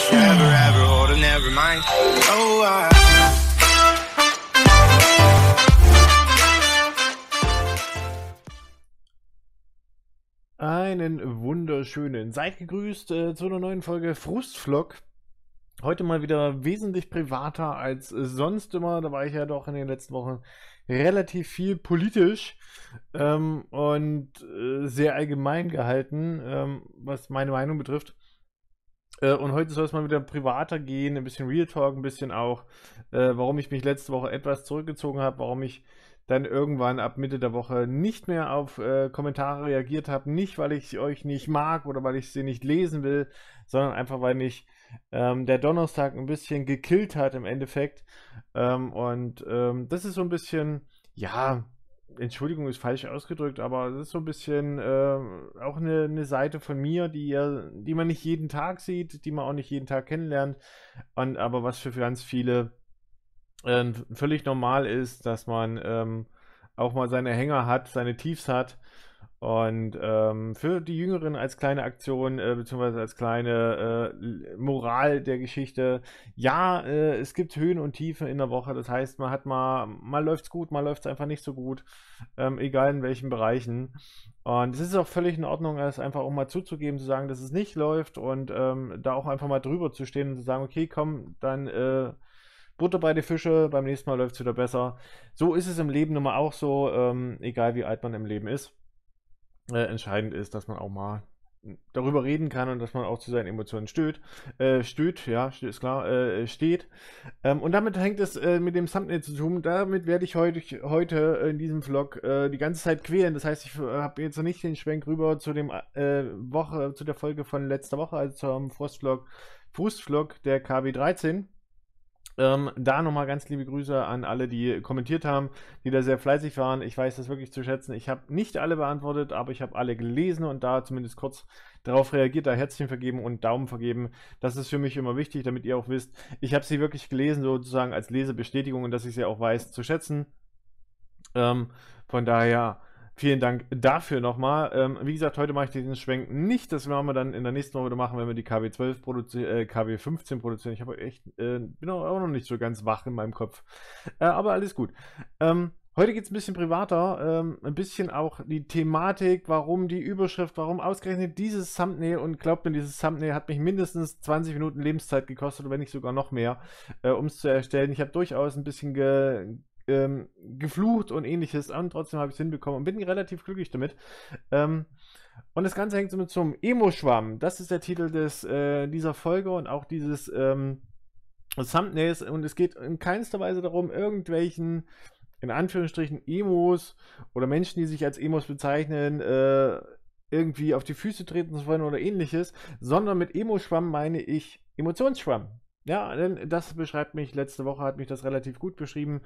was forever, ever, or never mind. Oh, I. Einen wunderschönen. Seid gegrüßt äh, zu einer neuen Folge Frustflock. Heute mal wieder wesentlich privater als sonst immer. Da war ich ja doch in den letzten Wochen relativ viel politisch ähm, und äh, sehr allgemein gehalten, ähm, was meine Meinung betrifft. Äh, und heute soll es mal wieder privater gehen, ein bisschen Real Talk, ein bisschen auch, äh, warum ich mich letzte Woche etwas zurückgezogen habe, warum ich dann irgendwann ab Mitte der Woche nicht mehr auf äh, Kommentare reagiert habe. Nicht, weil ich euch nicht mag oder weil ich sie nicht lesen will, sondern einfach, weil mich ähm, der Donnerstag ein bisschen gekillt hat im Endeffekt. Ähm, und ähm, das ist so ein bisschen, ja, Entschuldigung ist falsch ausgedrückt, aber es ist so ein bisschen äh, auch eine, eine, Seite von mir, die, die man nicht jeden Tag sieht, die man auch nicht jeden Tag kennenlernt, und, aber was für ganz viele äh, völlig normal ist, dass man ähm, auch mal seine Hänger hat, seine Tiefs hat und ähm, für die Jüngeren als kleine Aktion, äh, beziehungsweise als kleine äh, Moral der Geschichte, ja, äh, es gibt Höhen und Tiefen in der Woche. Das heißt, man hat mal, mal läuft's gut, mal läuft's einfach nicht so gut, ähm, egal in welchen Bereichen. Und es ist auch völlig in Ordnung, es einfach auch mal zuzugeben, zu sagen, dass es nicht läuft und ähm, da auch einfach mal drüber zu stehen und zu sagen, okay, komm, dann äh, Butter bei die Fische, beim nächsten Mal läuft's wieder besser. So ist es im Leben nun mal auch so, ähm, egal wie alt man im Leben ist. Äh, entscheidend ist, dass man auch mal darüber reden kann und dass man auch zu seinen Emotionen stöht, äh, stöht, ja, stöht, ist klar, äh, steht. Ähm, und damit hängt es äh, mit dem Thumbnail zu tun. Damit werde ich heute, heute in diesem Vlog äh, die ganze Zeit quälen. Das heißt, ich äh, habe jetzt noch nicht den Schwenk rüber zu dem Woche, zu der Folge von letzter Woche, also zum Frostvlog, Frostvlog der KW13. Ähm, da nochmal ganz liebe Grüße an alle, die kommentiert haben, die da sehr fleißig waren. Ich weiß das wirklich zu schätzen. Ich habe nicht alle beantwortet, aber ich habe alle gelesen und da zumindest kurz darauf reagiert, da Herzchen vergeben und Daumen vergeben. Das ist für mich immer wichtig, damit ihr auch wisst, ich habe sie wirklich gelesen, sozusagen als Lesebestätigung und dass ich sie auch weiß zu schätzen. Ähm, von daher Vielen Dank dafür nochmal. Ähm, wie gesagt, heute mache ich diesen Schwenk nicht. Das werden wir dann in der nächsten Runde machen, wenn wir die KW12 produzieren, äh, KW15 produzieren. Ich habe echt, äh, bin auch noch nicht so ganz wach in meinem Kopf. Äh, aber alles gut. Ähm, heute geht es ein bisschen privater. Ähm, ein bisschen auch die Thematik, warum die Überschrift, warum ausgerechnet dieses Thumbnail. Und glaubt mir, dieses Thumbnail hat mich mindestens 20 Minuten Lebenszeit gekostet, wenn nicht sogar noch mehr, äh, um es zu erstellen. Ich habe durchaus ein bisschen ge ähm, geflucht und ähnliches an. Trotzdem habe ich es hinbekommen und bin relativ glücklich damit. Ähm, und das Ganze hängt so mit zum Emo-Schwamm. Das ist der Titel des, äh, dieser Folge und auch dieses ähm, Thumbnails. Und es geht in keinster Weise darum, irgendwelchen, in Anführungsstrichen, Emos oder Menschen, die sich als Emos bezeichnen, äh, irgendwie auf die Füße treten zu wollen oder ähnliches, sondern mit Emo-Schwamm meine ich Emotionsschwamm. Ja, denn das beschreibt mich, letzte Woche hat mich das relativ gut beschrieben,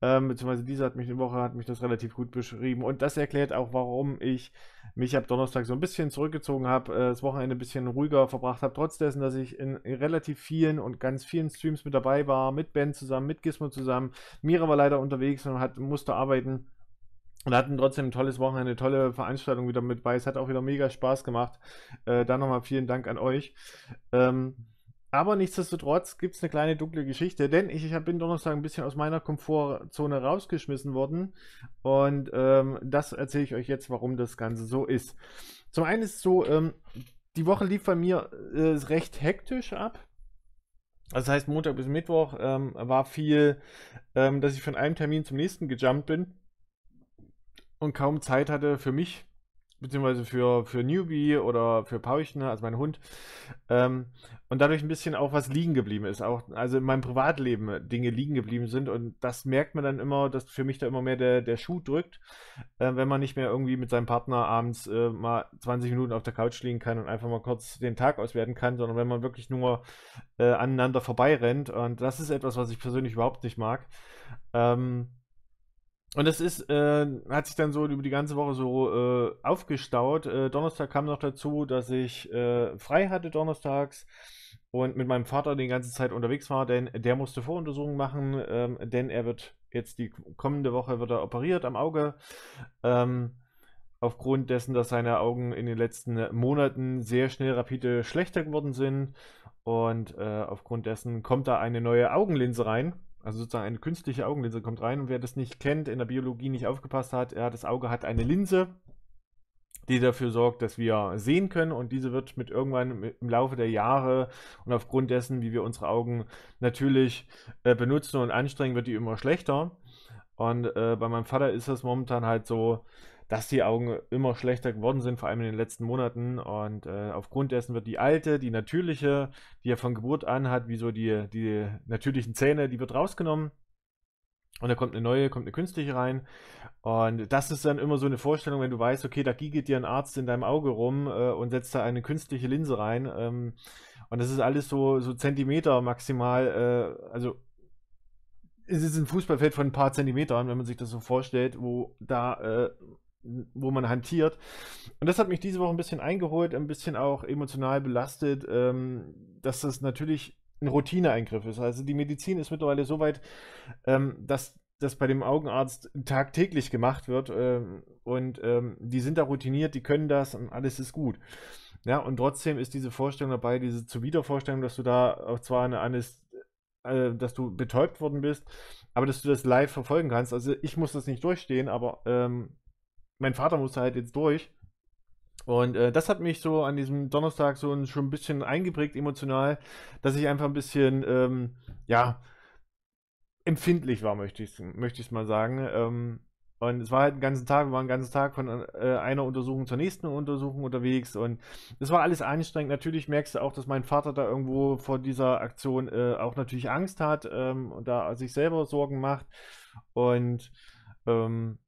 ähm, beziehungsweise diese hat mich, Woche hat mich das relativ gut beschrieben und das erklärt auch, warum ich mich ab Donnerstag so ein bisschen zurückgezogen habe, äh, das Wochenende ein bisschen ruhiger verbracht habe, trotz dessen, dass ich in relativ vielen und ganz vielen Streams mit dabei war, mit Ben zusammen, mit Gizmo zusammen. Mira war leider unterwegs und hat, musste arbeiten. Und hatten trotzdem ein tolles Wochenende, eine tolle Veranstaltung wieder mit bei. Es hat auch wieder mega Spaß gemacht. Äh, da nochmal vielen Dank an euch. Ähm, aber nichtsdestotrotz gibt es eine kleine dunkle Geschichte, denn ich, ich bin Donnerstag ein bisschen aus meiner Komfortzone rausgeschmissen worden. Und ähm, das erzähle ich euch jetzt, warum das Ganze so ist. Zum einen ist es so, ähm, die Woche lief bei mir äh, recht hektisch ab. Das heißt, Montag bis Mittwoch ähm, war viel, ähm, dass ich von einem Termin zum nächsten gejumpt bin und kaum Zeit hatte für mich beziehungsweise für, für Newbie oder für Pauchner, also mein Hund, ähm, und dadurch ein bisschen auch was liegen geblieben ist, auch also in meinem Privatleben äh, Dinge liegen geblieben sind und das merkt man dann immer, dass für mich da immer mehr der, der Schuh drückt, äh, wenn man nicht mehr irgendwie mit seinem Partner abends äh, mal 20 Minuten auf der Couch liegen kann und einfach mal kurz den Tag auswerten kann, sondern wenn man wirklich nur äh, aneinander vorbeirennt und das ist etwas, was ich persönlich überhaupt nicht mag. Ähm, und das ist, äh, hat sich dann so über die ganze Woche so äh, aufgestaut. Äh, Donnerstag kam noch dazu, dass ich äh, frei hatte donnerstags und mit meinem Vater die ganze Zeit unterwegs war, denn der musste Voruntersuchungen machen, ähm, denn er wird jetzt die kommende Woche wird er operiert am Auge. Ähm, aufgrund dessen, dass seine Augen in den letzten Monaten sehr schnell rapide schlechter geworden sind. Und äh, aufgrund dessen kommt da eine neue Augenlinse rein also sozusagen eine künstliche Augenlinse kommt rein und wer das nicht kennt, in der Biologie nicht aufgepasst hat, ja, das Auge hat eine Linse, die dafür sorgt, dass wir sehen können und diese wird mit irgendwann im Laufe der Jahre und aufgrund dessen, wie wir unsere Augen natürlich äh, benutzen und anstrengen, wird die immer schlechter. Und äh, bei meinem Vater ist das momentan halt so, dass die Augen immer schlechter geworden sind, vor allem in den letzten Monaten. Und äh, aufgrund dessen wird die alte, die natürliche, die er von Geburt an hat, wie so die, die natürlichen Zähne, die wird rausgenommen. Und da kommt eine neue, kommt eine künstliche rein. Und das ist dann immer so eine Vorstellung, wenn du weißt, okay, da giegelt dir ein Arzt in deinem Auge rum äh, und setzt da eine künstliche Linse rein. Ähm, und das ist alles so, so Zentimeter maximal, äh, also es ist ein Fußballfeld von ein paar Zentimetern, wenn man sich das so vorstellt, wo da äh, wo man hantiert. Und das hat mich diese Woche ein bisschen eingeholt, ein bisschen auch emotional belastet, ähm, dass das natürlich ein Routineeingriff ist. Also die Medizin ist mittlerweile so weit, ähm, dass das bei dem Augenarzt tagtäglich gemacht wird ähm, und ähm, die sind da routiniert, die können das und alles ist gut. Ja, und trotzdem ist diese Vorstellung dabei, diese Zuwidervorstellung, dass du da auch zwar eine Anästhesie äh, dass du betäubt worden bist, aber dass du das live verfolgen kannst. Also ich muss das nicht durchstehen, aber ähm, mein Vater musste halt jetzt durch. Und äh, das hat mich so an diesem Donnerstag so schon ein bisschen eingeprägt emotional, dass ich einfach ein bisschen, ähm, ja, empfindlich war, möchte ich es möchte mal sagen. Ähm, und es war halt einen ganzen Tag, wir waren einen ganzen Tag von äh, einer Untersuchung zur nächsten Untersuchung unterwegs und es war alles anstrengend. Natürlich merkst du auch, dass mein Vater da irgendwo vor dieser Aktion äh, auch natürlich Angst hat ähm, und da sich selber Sorgen macht und ähm,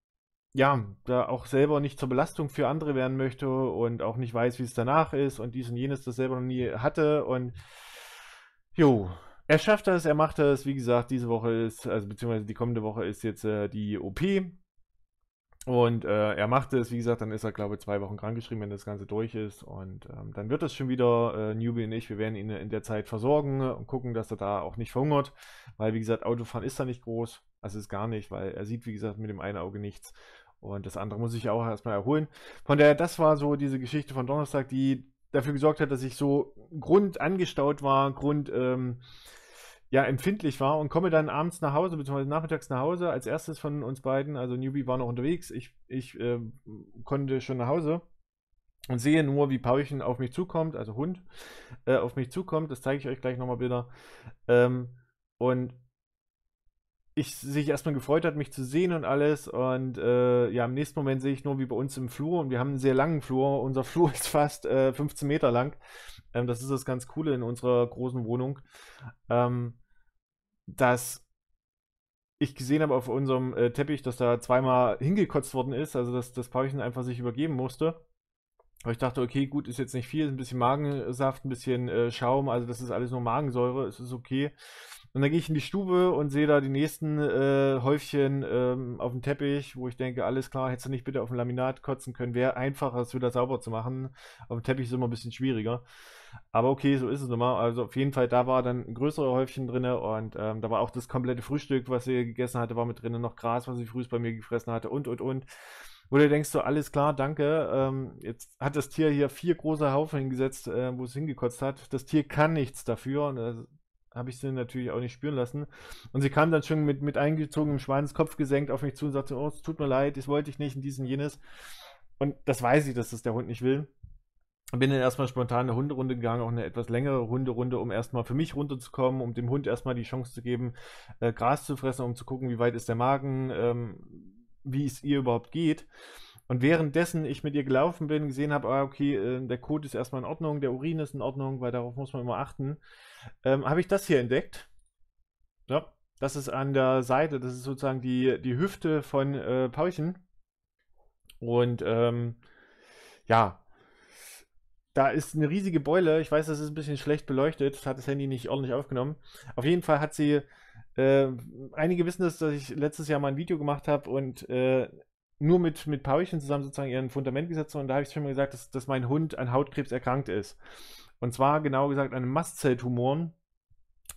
ja, da auch selber nicht zur Belastung für andere werden möchte und auch nicht weiß, wie es danach ist und dies und jenes das selber noch nie hatte und jo, er schafft das, er macht das, wie gesagt, diese Woche ist, also beziehungsweise die kommende Woche ist jetzt äh, die OP und äh, er macht es, wie gesagt, dann ist er glaube ich zwei Wochen krankgeschrieben, wenn das Ganze durch ist und ähm, dann wird das schon wieder, äh, Newbie und ich, wir werden ihn in der Zeit versorgen und gucken, dass er da auch nicht verhungert, weil wie gesagt, Autofahren ist da nicht groß, also ist gar nicht, weil er sieht, wie gesagt, mit dem einen Auge nichts und das andere muss ich auch erstmal erholen. Von daher, das war so diese Geschichte von Donnerstag, die dafür gesorgt hat, dass ich so grund angestaut war, grund ähm, ja, empfindlich war und komme dann abends nach Hause, beziehungsweise nachmittags nach Hause, als erstes von uns beiden. Also Newbie war noch unterwegs, ich, ich äh, konnte schon nach Hause und sehe nur, wie Paulchen auf mich zukommt, also Hund, äh, auf mich zukommt. Das zeige ich euch gleich nochmal Bilder. Ähm, und ich sich erstmal gefreut hat, mich zu sehen und alles. Und äh, ja, im nächsten Moment sehe ich nur wie bei uns im Flur und wir haben einen sehr langen Flur. Unser Flur ist fast äh, 15 Meter lang. Ähm, das ist das ganz Coole in unserer großen Wohnung, ähm, dass ich gesehen habe auf unserem äh, Teppich, dass da zweimal hingekotzt worden ist, also dass das Paulchen einfach sich übergeben musste. Aber ich dachte, okay, gut, ist jetzt nicht viel, ein bisschen Magensaft, ein bisschen äh, Schaum, also das ist alles nur Magensäure, es ist okay. Und dann gehe ich in die Stube und sehe da die nächsten äh, Häufchen ähm, auf dem Teppich, wo ich denke, alles klar, hättest du nicht bitte auf dem Laminat kotzen können, wäre einfacher, es wieder sauber zu machen. Auf dem Teppich ist immer ein bisschen schwieriger. Aber okay, so ist es nochmal. Also auf jeden Fall, da war dann ein größeres Häufchen drin und ähm, da war auch das komplette Frühstück, was sie gegessen hatte, war mit drin, noch Gras, was sie früh bei mir gefressen hatte und, und, und wo du denkst, so alles klar, danke. Ähm, jetzt hat das Tier hier vier große Haufen hingesetzt, äh, wo es hingekotzt hat. Das Tier kann nichts dafür. Und, äh, habe ich sie natürlich auch nicht spüren lassen. Und sie kam dann schon mit, mit eingezogenem Schwanz, Kopf gesenkt auf mich zu und sagte, oh, es tut mir leid, das wollte ich nicht und dies und jenes. Und das weiß ich, dass das der Hund nicht will. Bin dann erstmal spontan eine Hunderunde gegangen, auch eine etwas längere Hunderunde, um erstmal für mich runterzukommen, um dem Hund erstmal die Chance zu geben, äh, Gras zu fressen, um zu gucken, wie weit ist der Magen, ähm, wie es ihr überhaupt geht. Und währenddessen ich mit ihr gelaufen bin, gesehen habe, ah, okay, äh, der Kot ist erstmal in Ordnung, der Urin ist in Ordnung, weil darauf muss man immer achten ähm, habe ich das hier entdeckt. Ja, das ist an der Seite, das ist sozusagen die, die Hüfte von äh, Paulchen. Und ähm, ja, da ist eine riesige Beule. Ich weiß, das ist ein bisschen schlecht beleuchtet, das hat das Handy nicht ordentlich aufgenommen. Auf jeden Fall hat sie, äh, einige wissen das, dass ich letztes Jahr mal ein Video gemacht habe und äh, nur mit, mit Paulchen zusammen sozusagen ihren Fundament gesetzt habe. und da habe ich schon mal gesagt, dass, dass mein Hund an Hautkrebs erkrankt ist. Und zwar genau gesagt an den Mastzelltumoren,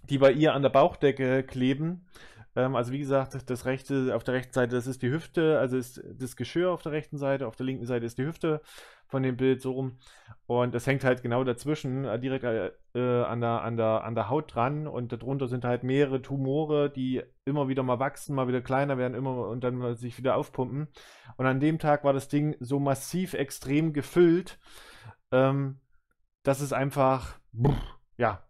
die bei ihr an der Bauchdecke kleben. Ähm, also wie gesagt, das rechte, auf der rechten Seite, das ist die Hüfte, also ist das Geschirr auf der rechten Seite, auf der linken Seite ist die Hüfte von dem Bild so rum. Und das hängt halt genau dazwischen, äh, direkt äh, an, der, an, der, an der Haut dran. Und darunter sind halt mehrere Tumore, die immer wieder mal wachsen, mal wieder kleiner werden, immer und dann sich wieder aufpumpen. Und an dem Tag war das Ding so massiv extrem gefüllt. Ähm, dass es einfach, ja,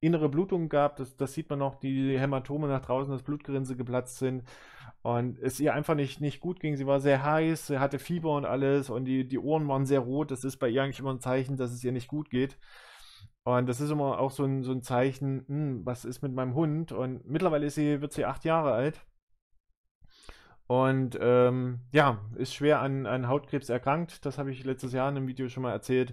innere Blutungen gab. Das, das, sieht man noch, die Hämatome nach draußen, das Blutgerinse geplatzt sind. Und es ihr einfach nicht, nicht gut ging. Sie war sehr heiß, sie hatte Fieber und alles. Und die, die Ohren waren sehr rot. Das ist bei ihr eigentlich immer ein Zeichen, dass es ihr nicht gut geht. Und das ist immer auch so ein, so ein Zeichen, mh, hm, was ist mit meinem Hund? Und mittlerweile sie, wird sie acht Jahre alt. Und ähm, ja, ist schwer an, an Hautkrebs erkrankt. Das habe ich letztes Jahr in einem Video schon mal erzählt.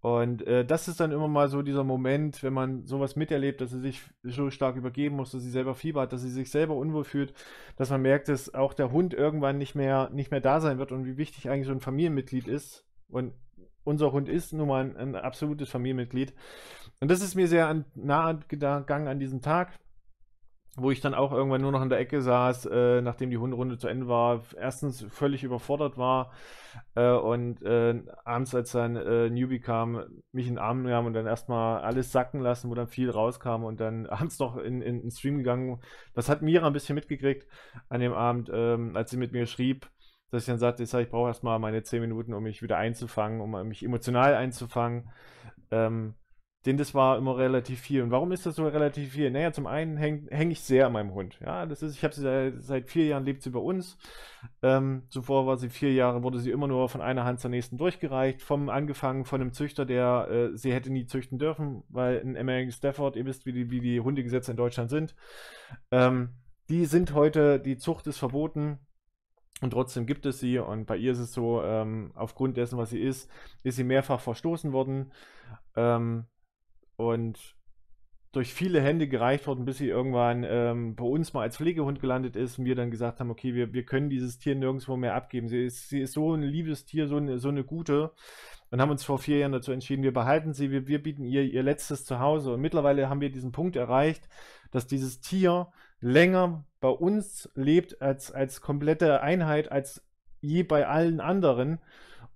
Und äh, das ist dann immer mal so dieser Moment, wenn man sowas miterlebt, dass sie sich so stark übergeben muss, dass sie selber Fieber hat, dass sie sich selber unwohl fühlt, dass man merkt, dass auch der Hund irgendwann nicht mehr, nicht mehr da sein wird und wie wichtig eigentlich so ein Familienmitglied ist. Und unser Hund ist nun mal ein, ein absolutes Familienmitglied. Und das ist mir sehr an, nah gegangen an diesem Tag wo ich dann auch irgendwann nur noch in der Ecke saß, äh, nachdem die Hunderunde zu Ende war, erstens völlig überfordert war äh, und äh, abends, als dann äh, Newbie kam, mich in den Arm nahm und dann erstmal alles sacken lassen, wo dann viel rauskam und dann abends noch in, in, in Stream gegangen. Das hat Mira ein bisschen mitgekriegt an dem Abend, ähm, als sie mit mir schrieb, dass ich dann sagte, ich, sag, ich brauche erstmal meine 10 Minuten, um mich wieder einzufangen, um mich emotional einzufangen. Ähm, denn das war immer relativ viel. Und warum ist das so relativ viel? Naja, zum einen hänge häng ich sehr an meinem Hund. Ja, das ist, ich habe sie seit, seit, vier Jahren lebt sie bei uns. Ähm, zuvor war sie vier Jahre, wurde sie immer nur von einer Hand zur nächsten durchgereicht. Vom angefangen von einem Züchter, der äh, sie hätte nie züchten dürfen, weil ein American Stafford, ihr wisst, wie die, wie die Hundegesetze in Deutschland sind. Ähm, die sind heute, die Zucht ist verboten. Und trotzdem gibt es sie. Und bei ihr ist es so, ähm, aufgrund dessen, was sie ist, ist sie mehrfach verstoßen worden. Ähm, und durch viele Hände gereicht worden, bis sie irgendwann ähm, bei uns mal als Pflegehund gelandet ist und wir dann gesagt haben, okay, wir, wir können dieses Tier nirgendwo mehr abgeben. Sie ist, sie ist so ein liebes Tier, so eine, so eine gute. Und haben uns vor vier Jahren dazu entschieden, wir behalten sie, wir, wir bieten ihr ihr letztes Zuhause. Und mittlerweile haben wir diesen Punkt erreicht, dass dieses Tier länger bei uns lebt als, als komplette Einheit, als je bei allen anderen.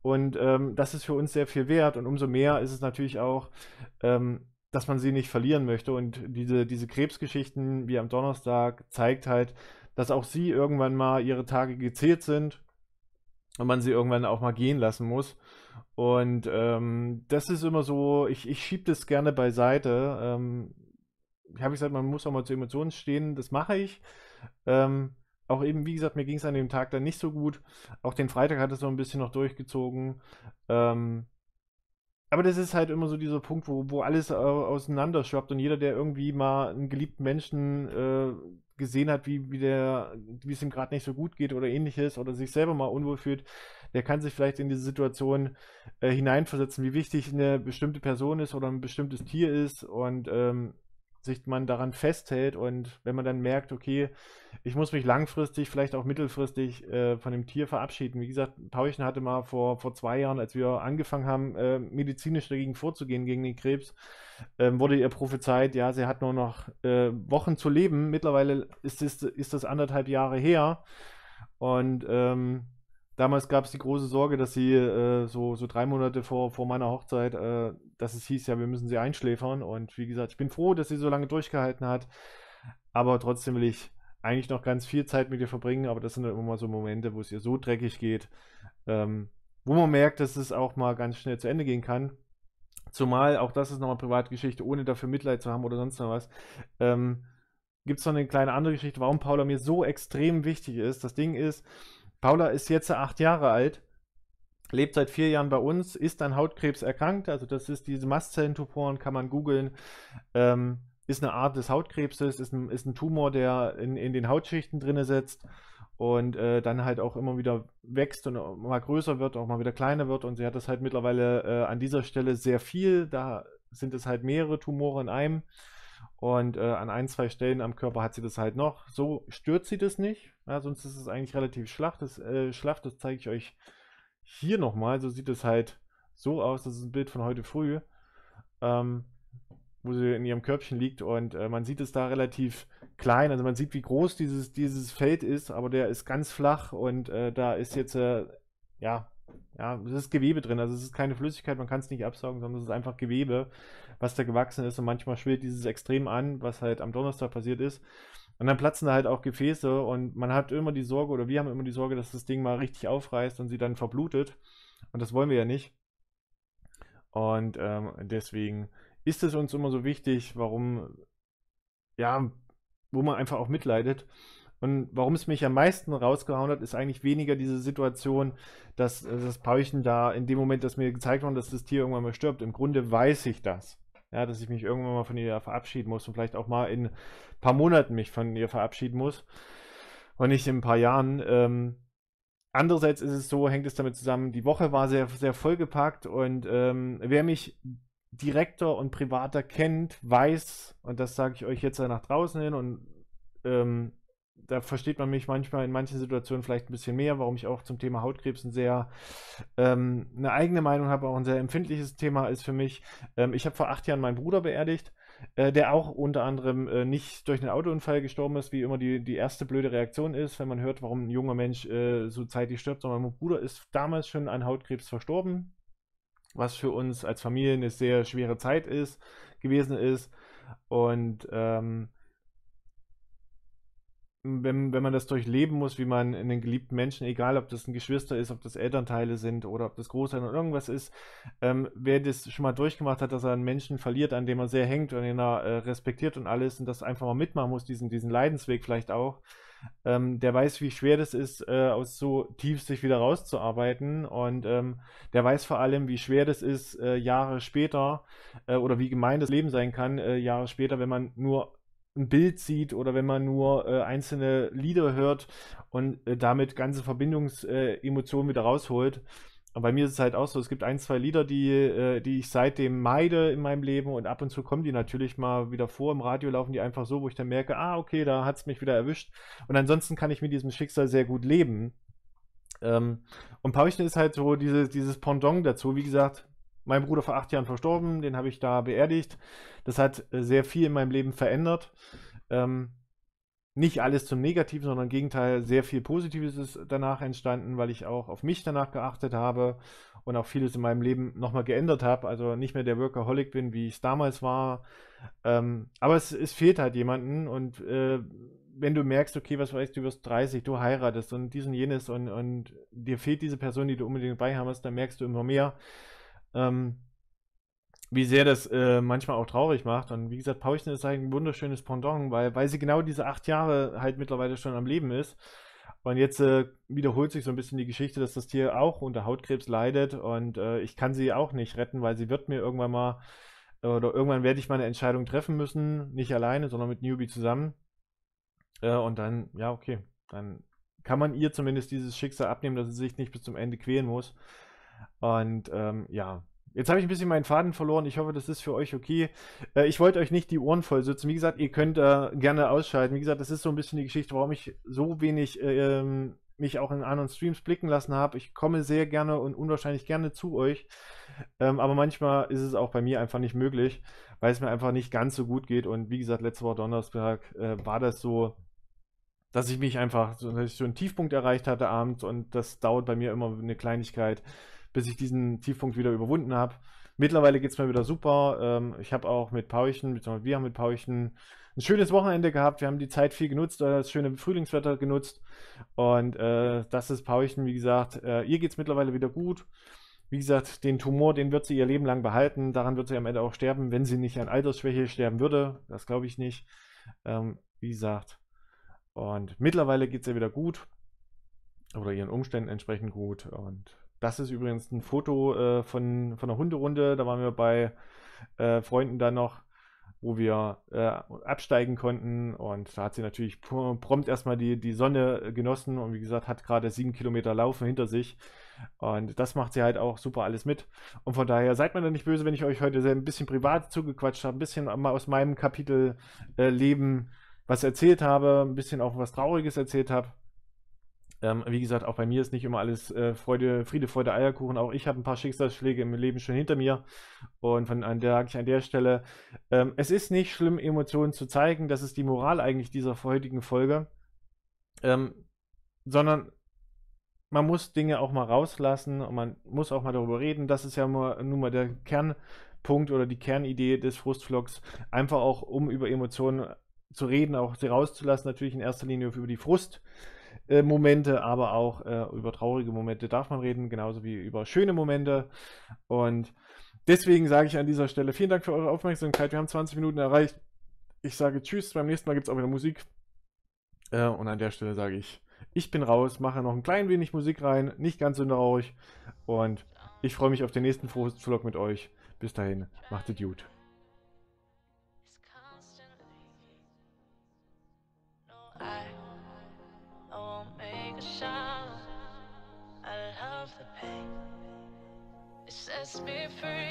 Und ähm, das ist für uns sehr viel wert. Und umso mehr ist es natürlich auch, ähm, dass man sie nicht verlieren möchte. Und diese, diese Krebsgeschichten wie am Donnerstag zeigt halt, dass auch sie irgendwann mal ihre Tage gezählt sind und man sie irgendwann auch mal gehen lassen muss. Und ähm, das ist immer so, ich, ich schiebe das gerne beiseite. Ähm, ich habe gesagt, man muss auch mal zu Emotionen stehen, das mache ich. Ähm, auch eben, wie gesagt, mir ging es an dem Tag dann nicht so gut. Auch den Freitag hat es so ein bisschen noch durchgezogen. Ähm, aber das ist halt immer so dieser Punkt, wo, wo alles äh, auseinanderschwappt und jeder, der irgendwie mal einen geliebten Menschen äh, gesehen hat, wie, wie, der, wie es ihm gerade nicht so gut geht oder ähnliches oder sich selber mal unwohl fühlt, der kann sich vielleicht in diese Situation äh, hineinversetzen, wie wichtig eine bestimmte Person ist oder ein bestimmtes Tier ist und ähm, sich man daran festhält und wenn man dann merkt, okay, ich muss mich langfristig, vielleicht auch mittelfristig äh, von dem Tier verabschieden. Wie gesagt, Tauchen hatte mal vor, vor zwei Jahren, als wir angefangen haben, äh, medizinisch dagegen vorzugehen, gegen den Krebs, äh, wurde ihr prophezeit, ja, sie hat nur noch äh, Wochen zu leben. Mittlerweile ist, ist, ist das anderthalb Jahre her und ähm, damals gab es die große Sorge, dass sie äh, so, so drei Monate vor, vor meiner Hochzeit, äh, dass es hieß, ja, wir müssen sie einschläfern. Und wie gesagt, ich bin froh, dass sie so lange durchgehalten hat. Aber trotzdem will ich eigentlich noch ganz viel Zeit mit ihr verbringen. Aber das sind dann immer mal so Momente, wo es ihr so dreckig geht, ähm, wo man merkt, dass es auch mal ganz schnell zu Ende gehen kann. Zumal, auch das ist nochmal eine Privatgeschichte, ohne dafür Mitleid zu haben oder sonst noch was. Ähm, Gibt es noch eine kleine andere Geschichte, warum Paula mir so extrem wichtig ist? Das Ding ist, Paula ist jetzt acht Jahre alt, lebt seit vier Jahren bei uns, ist an Hautkrebs erkrankt. Also das ist diese Mastzellentumoren, kann man googeln. Ähm, ist eine Art des Hautkrebses, ist ein, ist ein Tumor, der in, in den Hautschichten drinne sitzt und äh, dann halt auch immer wieder wächst und mal größer wird, auch mal wieder kleiner wird. Und sie hat das halt mittlerweile äh, an dieser Stelle sehr viel. Da sind es halt mehrere Tumore in einem. Und äh, an ein, zwei Stellen am Körper hat sie das halt noch. So stört sie das nicht. Ja, sonst ist es eigentlich relativ schlaff. Das, äh, schlaff, das zeige ich euch hier nochmal. So sieht es halt so aus. Das ist ein Bild von heute früh, ähm, wo sie in ihrem Körbchen liegt. Und äh, man sieht es da relativ klein. Also man sieht, wie groß dieses, dieses Feld ist. Aber der ist ganz flach. Und äh, da ist jetzt, äh, ja, ja, es ist Gewebe drin, also es ist keine Flüssigkeit, man kann es nicht absaugen, sondern es ist einfach Gewebe, was da gewachsen ist und manchmal schwillt dieses extrem an, was halt am Donnerstag passiert ist. Und dann platzen da halt auch Gefäße und man hat immer die Sorge oder wir haben immer die Sorge, dass das Ding mal richtig aufreißt und sie dann verblutet. Und das wollen wir ja nicht. Und ähm, deswegen ist es uns immer so wichtig, warum, ja, wo man einfach auch mitleidet und warum es mich am meisten rausgehauen hat, ist eigentlich weniger diese Situation, dass äh, das Pauchen da in dem Moment, dass mir gezeigt wurde, dass das Tier irgendwann mal stirbt. Im Grunde weiß ich das. Ja, dass ich mich irgendwann mal von ihr verabschieden muss und vielleicht auch mal in ein paar Monaten mich von ihr verabschieden muss und nicht in ein paar Jahren. Ähm, andererseits ist es so, hängt es damit zusammen, die Woche war sehr, sehr vollgepackt und ähm, wer mich direkter und privater kennt, weiß, und das sage ich euch jetzt nach draußen hin und ähm, da versteht man mich manchmal in manchen Situationen vielleicht ein bisschen mehr, warum ich auch zum Thema Hautkrebs ein sehr, ähm, eine eigene Meinung habe, auch ein sehr empfindliches Thema ist für mich. Ähm, ich habe vor acht Jahren meinen Bruder beerdigt, äh, der auch unter anderem äh, nicht durch einen Autounfall gestorben ist, wie immer die, die erste blöde Reaktion ist, wenn man hört, warum ein junger Mensch äh, so zeitig stirbt, sondern mein Bruder ist damals schon an Hautkrebs verstorben, was für uns als Familie eine sehr schwere Zeit ist, gewesen ist. Und ähm, wenn, wenn man das durchleben muss, wie man einen geliebten Menschen, egal ob das ein Geschwister ist, ob das Elternteile sind oder ob das Großteil oder irgendwas ist, ähm, wer das schon mal durchgemacht hat, dass er einen Menschen verliert, an dem er sehr hängt und den er äh, respektiert und alles und das einfach mal mitmachen muss, diesen, diesen Leidensweg vielleicht auch, ähm, der weiß, wie schwer das ist, äh, aus so tief sich wieder rauszuarbeiten und ähm, der weiß vor allem, wie schwer das ist, äh, Jahre später äh, oder wie gemein das Leben sein kann, äh, Jahre später, wenn man nur ein Bild sieht oder wenn man nur äh, einzelne Lieder hört und äh, damit ganze Verbindungsemotionen wieder rausholt. Und bei mir ist es halt auch so, es gibt ein, zwei Lieder, die, äh, die ich seitdem meide in meinem Leben und ab und zu kommen die natürlich mal wieder vor. Im Radio laufen die einfach so, wo ich dann merke, ah, okay, da hat es mich wieder erwischt. Und ansonsten kann ich mit diesem Schicksal sehr gut leben. Ähm, und Pauschen ist halt so dieses, dieses Pendant dazu. Wie gesagt, mein Bruder vor acht Jahren verstorben, den habe ich da beerdigt. Das hat äh, sehr viel in meinem Leben verändert. Ähm, nicht alles zum Negativen, sondern im Gegenteil, sehr viel Positives ist danach entstanden, weil ich auch auf mich danach geachtet habe und auch vieles in meinem Leben nochmal geändert habe. Also nicht mehr der Workaholic bin, wie ich es damals war. Ähm, aber es, es, fehlt halt jemanden und äh, wenn du merkst, okay, was weißt du, wirst 30, du heiratest und dies und jenes und, und dir fehlt diese Person, die du unbedingt bei hast, dann merkst du immer mehr, ähm, wie sehr das äh, manchmal auch traurig macht. Und wie gesagt, Pauchen ist halt ein wunderschönes Pendant, weil, weil sie genau diese acht Jahre halt mittlerweile schon am Leben ist. Und jetzt äh, wiederholt sich so ein bisschen die Geschichte, dass das Tier auch unter Hautkrebs leidet und äh, ich kann sie auch nicht retten, weil sie wird mir irgendwann mal oder irgendwann werde ich meine Entscheidung treffen müssen, nicht alleine, sondern mit Newbie zusammen. Äh, und dann, ja, okay, dann kann man ihr zumindest dieses Schicksal abnehmen, dass sie sich nicht bis zum Ende quälen muss. Und ähm, ja, Jetzt habe ich ein bisschen meinen Faden verloren. Ich hoffe, das ist für euch okay. Äh, ich wollte euch nicht die Ohren voll sitzen. Wie gesagt, ihr könnt äh, gerne ausschalten. Wie gesagt, das ist so ein bisschen die Geschichte, warum ich so wenig äh, mich auch in anderen Streams blicken lassen habe. Ich komme sehr gerne und unwahrscheinlich gerne zu euch. Ähm, aber manchmal ist es auch bei mir einfach nicht möglich, weil es mir einfach nicht ganz so gut geht. Und wie gesagt, letzte Woche Donnerstag äh, war das so, dass ich mich einfach, so, dass ich so einen Tiefpunkt erreicht hatte abends und das dauert bei mir immer eine Kleinigkeit bis ich diesen Tiefpunkt wieder überwunden habe. Mittlerweile geht es mir wieder super. Ähm, ich habe auch mit Pauchen, beziehungsweise wir haben mit Pauchen ein schönes Wochenende gehabt. Wir haben die Zeit viel genutzt, äh, das schöne Frühlingswetter genutzt. Und äh, das ist Pauchen, wie gesagt. Äh, ihr geht es mittlerweile wieder gut. Wie gesagt, den Tumor, den wird sie ihr Leben lang behalten. Daran wird sie am Ende auch sterben, wenn sie nicht an Altersschwäche sterben würde. Das glaube ich nicht. Ähm, wie gesagt. Und mittlerweile geht es ihr wieder gut. Oder ihren Umständen entsprechend gut. Und das ist übrigens ein Foto äh, von, von einer Hunderunde. Da waren wir bei äh, Freunden dann noch, wo wir äh, absteigen konnten. Und da hat sie natürlich prompt erstmal die, die Sonne äh, genossen. Und wie gesagt, hat gerade sieben Kilometer Laufen hinter sich. Und das macht sie halt auch super alles mit. Und von daher seid mir da nicht böse, wenn ich euch heute ein bisschen privat zugequatscht habe, ein bisschen mal aus meinem Kapitel äh, Leben was erzählt habe, ein bisschen auch was Trauriges erzählt habe. Ähm, wie gesagt, auch bei mir ist nicht immer alles äh, Freude, Friede, Freude, Eierkuchen. Auch ich habe ein paar Schicksalsschläge im Leben schon hinter mir. Und von an der, an der Stelle, ähm, es ist nicht schlimm, Emotionen zu zeigen. Das ist die Moral eigentlich dieser heutigen Folge. Ähm, sondern man muss Dinge auch mal rauslassen und man muss auch mal darüber reden. Das ist ja mal, nun mal der Kernpunkt oder die Kernidee des Frustvlogs. Einfach auch, um über Emotionen zu reden, auch sie rauszulassen. Natürlich in erster Linie über die Frust äh, Momente, aber auch äh, über traurige Momente darf man reden, genauso wie über schöne Momente. Und deswegen sage ich an dieser Stelle vielen Dank für eure Aufmerksamkeit. Wir haben 20 Minuten erreicht. Ich sage Tschüss, beim nächsten Mal gibt es auch wieder Musik. Äh, und an der Stelle sage ich, ich bin raus, mache noch ein klein wenig Musik rein, nicht ganz so traurig. Und ich freue mich auf den nächsten Vlog mit euch. Bis dahin, macht es gut. me free.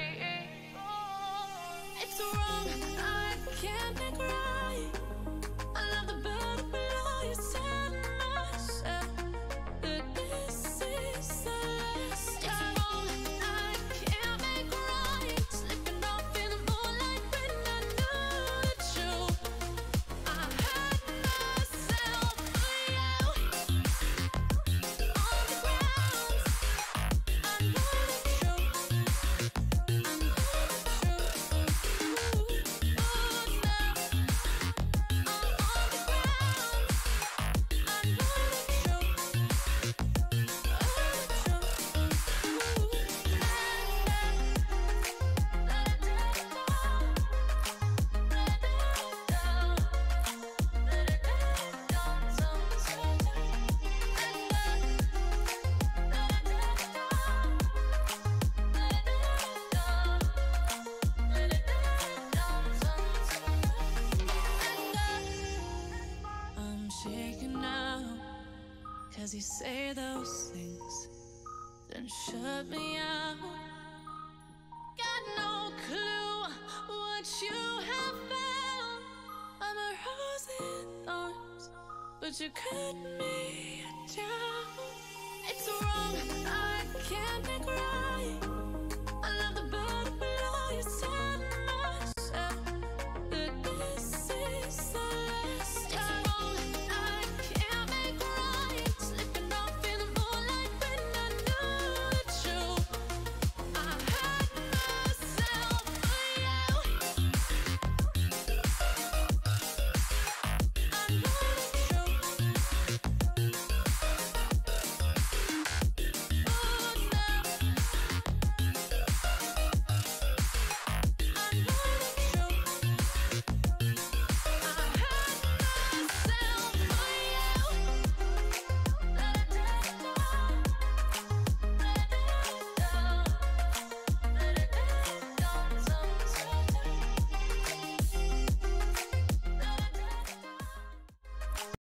say those things, then shut me out. Got no clue what you have found. I'm a rose in thorns, but you cut me.